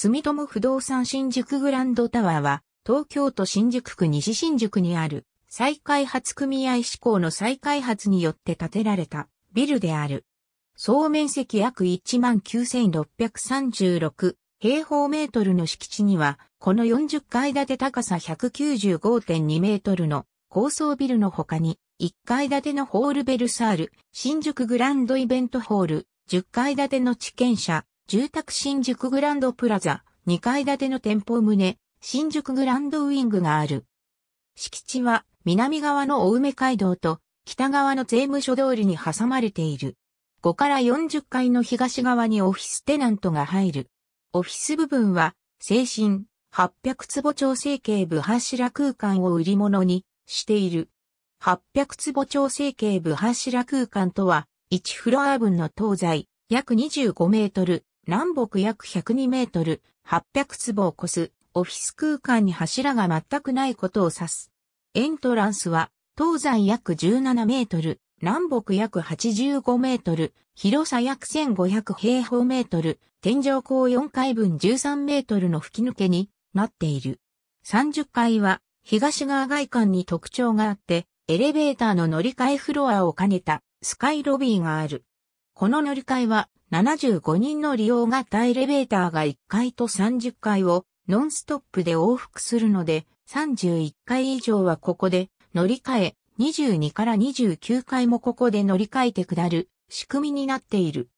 住友不動産新宿グランドタワーは、東京都新宿区西新宿にある、再開発組合志向の再開発によって建てられたビルである。総面積約19,636平方メートルの敷地には、この40階建て高さ195.2メートルの高層ビルの他に、1階建てのホールベルサール、新宿グランドイベントホール、10階建ての地権者、住宅新宿グランドプラザ、2階建ての店舗棟、新宿グランドウィングがある。敷地は南側の青梅街道と北側の税務署通りに挟まれている。5から40階の東側にオフィステナントが入る。オフィス部分は、精神800坪調整形部柱空間を売り物にしている。800坪調整形部柱空間とは、1フロア分の東西、約25メートル、南北約102メートル、800坪を超す、オフィス空間に柱が全くないことを指す。エントランスは、東西約17メートル、南北約85メートル、広さ約1500平方メートル、天井高4階分13メートルの吹き抜けになっている。30階は東側外観に特徴があって、エレベーターの乗り換えフロアを兼ねたスカイロビーがある。この乗り換えは75人の利用型エレベーターが1階と30階をノンストップで往復するので、31階以上はここで乗り換え、22から29階もここで乗り換えて下る仕組みになっている。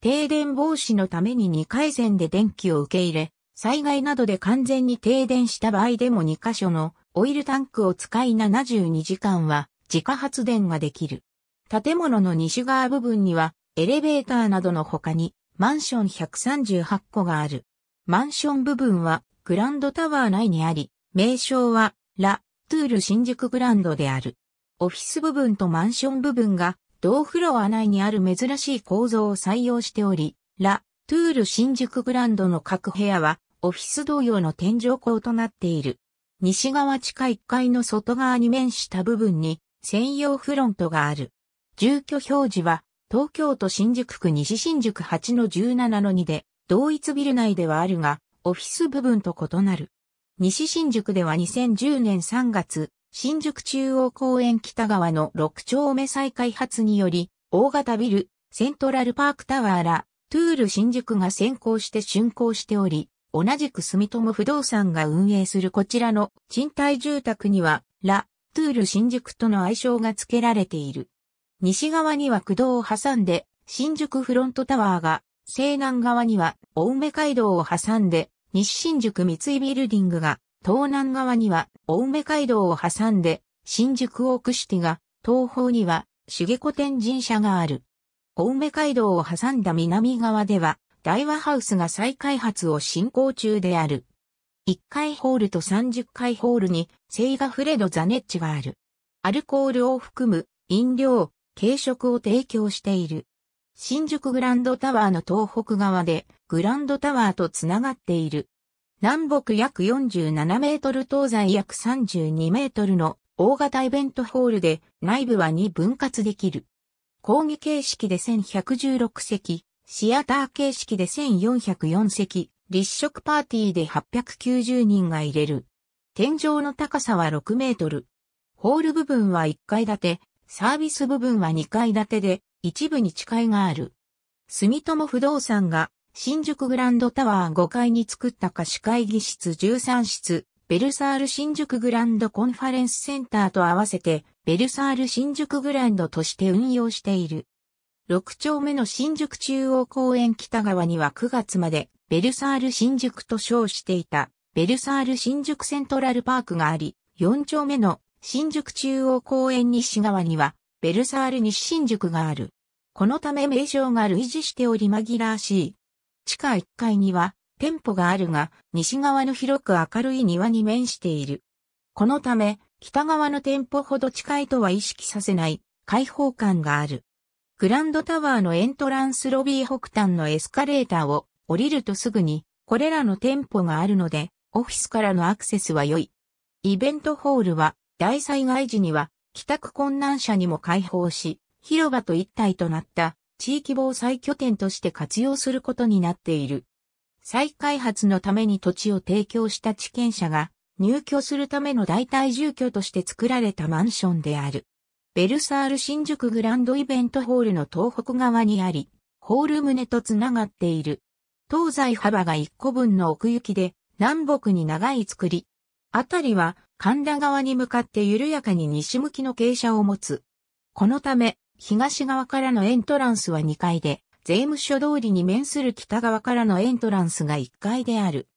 停電防止のために2回線で電気を受け入れ、災害などで完全に停電した場合でも2箇所のオイルタンクを使い72時間は自家発電ができる。建物の西側部分にはエレベーターなどの他に、マンション138個がある。マンション部分は、グランドタワー内にあり、名称は、ラ・トゥール新宿グランドである。オフィス部分とマンション部分が、同フロア内にある珍しい構造を採用しており、ラ・トゥール新宿グランドの各部屋は、オフィス同様の天井高となっている。西側地下1階の外側に面した部分に、専用フロントがある。住居表示は、東京都新宿区西新宿8 17の2で、同一ビル内ではあるが、オフィス部分と異なる。西新宿では2010年3月、新宿中央公園北側の6丁目再開発により、大型ビル、セントラルパークタワーら、トゥール新宿が先行して竣工しており、同じく住友不動産が運営するこちらの賃貸住宅には、ラ・トゥール新宿との愛称が付けられている。西側には駆動を挟んで、新宿フロントタワーが、西南側には、青梅街道を挟んで、西新宿三井ビルディングが、東南側には、青梅街道を挟んで、新宿オークシティが、東方には、茂子天神社がある。青梅街道を挟んだ南側では、大和ハウスが再開発を進行中である。1階ホールと30階ホールに、セイガフレド・ザネッチがある。アルコールを含む飲料、軽食を提供している。新宿グランドタワーの東北側でグランドタワーとつながっている。南北約47メートル東西約32メートルの大型イベントホールで内部は2分割できる。講義形式で1116席、シアター形式で1404席、立食パーティーで890人が入れる。天井の高さは6メートル。ホール部分は1階建て、サービス部分は2階建てで、一部に地階がある。住友不動産が、新宿グランドタワー5階に作った貸し会議室13室、ベルサール新宿グランドコンファレンスセンターと合わせて、ベルサール新宿グランドとして運用している。6丁目の新宿中央公園北側には9月まで、ベルサール新宿と称していた、ベルサール新宿セントラルパークがあり、4丁目の新宿中央公園西側には、ベルサール西新宿がある。このため名称が類似しており紛らわしい。地下1階には店舗があるが、西側の広く明るい庭に面している。このため、北側の店舗ほど近いとは意識させない開放感がある。グランドタワーのエントランスロビー北端のエスカレーターを降りるとすぐに、これらの店舗があるので、オフィスからのアクセスは良い。イベントホールは大災害時には帰宅困難者にも開放し、広場と一体となった地域防災拠点として活用することになっている。再開発のために土地を提供した地権者が入居するための代替住居として作られたマンションである。ベルサール新宿グランドイベントホールの東北側にあり、ホール棟とつながっている。東西幅が1個分の奥行きで南北に長い作り。あたりは神田川に向かって緩やかに西向きの傾斜を持つ。このため、東側からのエントランスは2階で、税務署通りに面する北側からのエントランスが1階である。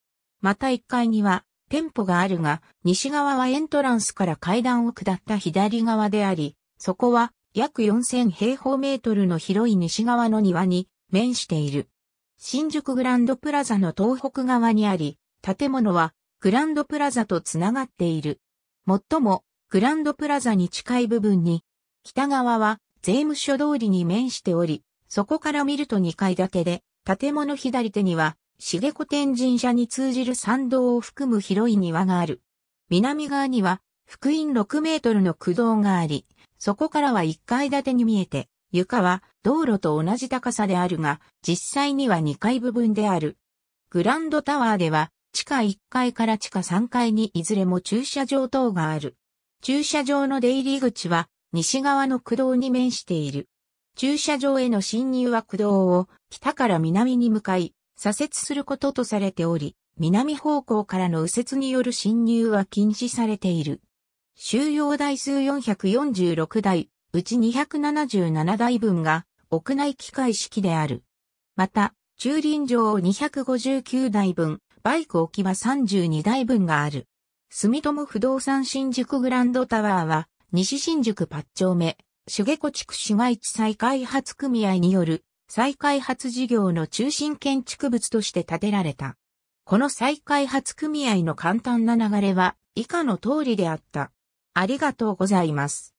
また1階には、店舗があるが、西側はエントランスから階段を下った左側であり、そこは約4000平方メートルの広い西側の庭に面している。新宿グランドプラザの東北側にあり、建物はグランドプラザとつながっている。もっとも、グランドプラザに近い部分に、北側は税務署通りに面しており、そこから見ると2階建てで、建物左手には、げ子天神社に通じる参道を含む広い庭がある。南側には、福音6メートルの駆動があり、そこからは1階建てに見えて、床は道路と同じ高さであるが、実際には2階部分である。グランドタワーでは地下1階から地下3階にいずれも駐車場等がある。駐車場の出入り口は西側の駆動に面している。駐車場への侵入は駆動を北から南に向かい左折することとされており、南方向からの右折による侵入は禁止されている。収容台数446台、うち277台分が屋内機械式である。また、駐輪場を259台分、バイク置き場32台分がある。住友不動産新宿グランドタワーは、西新宿八丁目、下子地区市街地再開発組合による再開発事業の中心建築物として建てられた。この再開発組合の簡単な流れは以下の通りであった。ありがとうございます。